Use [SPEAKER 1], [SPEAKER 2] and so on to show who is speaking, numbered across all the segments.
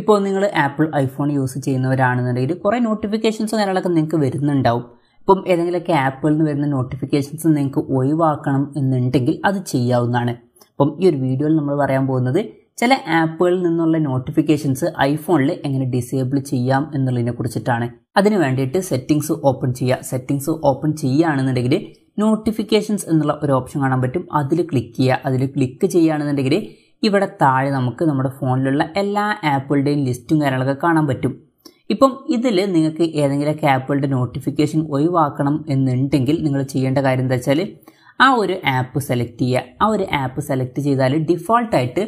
[SPEAKER 1] ഇപ്പോൾ നിങ്ങൾ apple iPhone use ചെയ്യുന്നവരാണെന്നുണ്ടെങ്കിൽ കുറേ നോട്ടിഫിക്കേഷൻസ് കാര്യങ്ങളൊക്കെ നിങ്ങൾക്ക് വരുന്നുണ്ടാവും ഇപ്പം ഏതെങ്കിലുമൊക്കെ ആപ്പിൽ നിന്ന് വരുന്ന നോട്ടിഫിക്കേഷൻസ് നിങ്ങൾക്ക് ഒഴിവാക്കണം എന്നുണ്ടെങ്കിൽ അത് ചെയ്യാവുന്നതാണ് അപ്പം ഈ ഒരു വീഡിയോയിൽ നമ്മൾ പറയാൻ പോകുന്നത് ചില ആപ്പുകളിൽ നിന്നുള്ള നോട്ടിഫിക്കേഷൻസ് ഐഫോണിൽ എങ്ങനെ ഡിസേബിൾ ചെയ്യാം എന്നുള്ളതിനെ കുറിച്ചിട്ടാണ് അതിന് വേണ്ടിയിട്ട് സെറ്റിങ്സ് ഓപ്പൺ ചെയ്യുക സെറ്റിങ്സ് ഓപ്പൺ ചെയ്യുകയാണെന്നുണ്ടെങ്കിൽ നോട്ടിഫിക്കേഷൻസ് എന്നുള്ള ഒരു ഓപ്ഷൻ കാണാൻ പറ്റും അതിൽ ക്ലിക്ക് ചെയ്യുക അതിൽ ക്ലിക്ക് ചെയ്യുകയാണെന്നുണ്ടെങ്കിൽ ഇവിടെ താഴെ നമുക്ക് നമ്മുടെ ഫോണിലുള്ള എല്ലാ ആപ്പുകളുടെയും ലിസ്റ്റും കാര്യങ്ങളൊക്കെ കാണാൻ പറ്റും ഇപ്പം ഇതിൽ നിങ്ങൾക്ക് ഏതെങ്കിലുമൊക്കെ ആപ്പുകളുടെ നോട്ടിഫിക്കേഷൻ ഒഴിവാക്കണം എന്നുണ്ടെങ്കിൽ നിങ്ങൾ ചെയ്യേണ്ട കാര്യം എന്താ വെച്ചാൽ ആ ഒരു ആപ്പ് സെലക്ട് ചെയ്യുക ആ ഒരു ആപ്പ് സെലക്ട് ചെയ്താൽ ഡിഫോൾട്ടായിട്ട്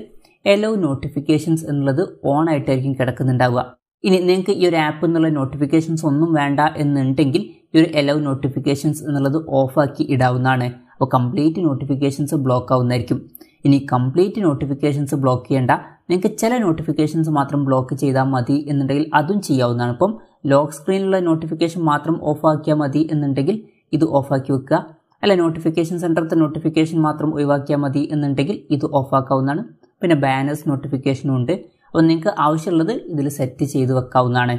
[SPEAKER 1] എലോ നോട്ടിഫിക്കേഷൻസ് എന്നുള്ളത് ഓൺ ആയിട്ടായിരിക്കും കിടക്കുന്നുണ്ടാവുക ഇനി നിങ്ങൾക്ക് ഈ ഒരു ആപ്പ് എന്നുള്ള നോട്ടിഫിക്കേഷൻസ് ഒന്നും വേണ്ട എന്നുണ്ടെങ്കിൽ ഈ ഒരു എലോ നോട്ടിഫിക്കേഷൻസ് എന്നുള്ളത് ഓഫാക്കി ഇടാവുന്നതാണ് അപ്പോൾ കംപ്ലീറ്റ് നോട്ടിഫിക്കേഷൻസ് ബ്ലോക്ക് ആവുന്നതായിരിക്കും ഇനി കംപ്ലീറ്റ് നോട്ടിഫിക്കേഷൻസ് ബ്ലോക്ക് ചെയ്യേണ്ട നിങ്ങൾക്ക് ചില നോട്ടിഫിക്കേഷൻസ് മാത്രം ബ്ലോക്ക് ചെയ്താൽ മതി എന്നുണ്ടെങ്കിൽ അതും ചെയ്യാവുന്നതാണ് ഇപ്പം ലോക്ക് സ്ക്രീനിലുള്ള നോട്ടിഫിക്കേഷൻ മാത്രം ഓഫ് ആക്കിയാൽ മതി എന്നുണ്ടെങ്കിൽ ഇത് ഓഫാക്കി വെക്കുക അല്ല നോട്ടിഫിക്കേഷൻ സെൻറ്ററത്തെ നോട്ടിഫിക്കേഷൻ മാത്രം ഒഴിവാക്കിയാൽ മതി എന്നുണ്ടെങ്കിൽ ഇത് ഓഫ് ആക്കാവുന്നതാണ് പിന്നെ ബാനേഴ്സ് നോട്ടിഫിക്കേഷനും ഉണ്ട് അപ്പോൾ നിങ്ങൾക്ക് ആവശ്യമുള്ളത് ഇതിൽ സെറ്റ് ചെയ്ത് വെക്കാവുന്നതാണ്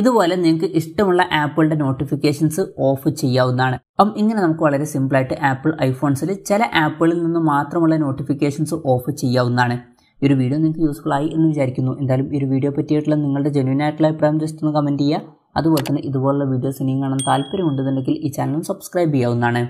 [SPEAKER 1] ഇതുപോലെ നിങ്ങൾക്ക് ഇഷ്ടമുള്ള ആപ്പുകളുടെ നോട്ടിഫിക്കേഷൻസ് ഓഫ് ചെയ്യാവുന്നതാണ് അപ്പം ഇങ്ങനെ നമുക്ക് വളരെ സിമ്പിളായിട്ട് ആപ്പിൾ ഐഫോൺസിൽ ചില ആപ്പുകളിൽ നിന്ന് മാത്രമുള്ള നോട്ടിഫിക്കേഷൻസ് ഓഫ് ചെയ്യാവുന്നതാണ് ഈ ഒരു വീഡിയോ നിങ്ങൾക്ക് യൂസ്ഫുൾ ആയി എന്ന് വിചാരിക്കുന്നു എന്തായാലും ഈ ഒരു വീഡിയോ പറ്റിയിട്ടുള്ള നിങ്ങളുടെ ജെന്യൂൻ ആയിട്ടുള്ള അഭിപ്രായം ജസ്റ്റ് ഒന്ന് കമൻറ്റ് ചെയ്യുക അതുപോലെ തന്നെ ഇതുപോലുള്ള വീഡിയോസ് ഇനിയും കാണാൻ താല്പര്യമുണ്ടെന്നുണ്ടെങ്കിൽ ഈ ചാനൽ സബ്സ്ക്രൈബ് ചെയ്യാവുന്നതാണ്